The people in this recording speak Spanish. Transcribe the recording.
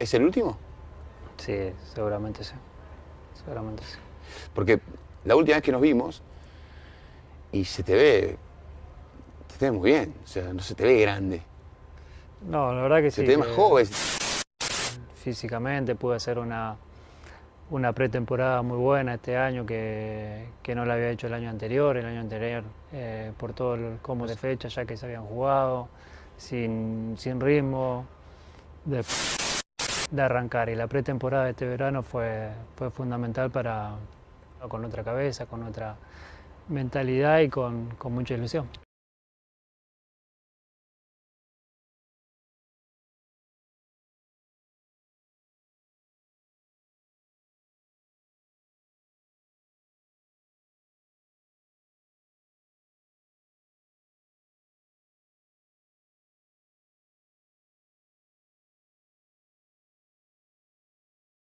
¿Es el último? Sí, seguramente sí. Seguramente sí. Porque la última vez que nos vimos, y se te ve, te ve muy bien, o sea, no se te ve grande. No, la verdad que sí. Se te ve más joven. Físicamente pude hacer una, una pretemporada muy buena este año que, no la había hecho el año anterior, el año anterior, eh, por todo el combo de fecha ya que se habían jugado, sin, ritmo de arrancar y la pretemporada de este verano fue, fue fundamental para con otra cabeza, con otra mentalidad y con, con mucha ilusión.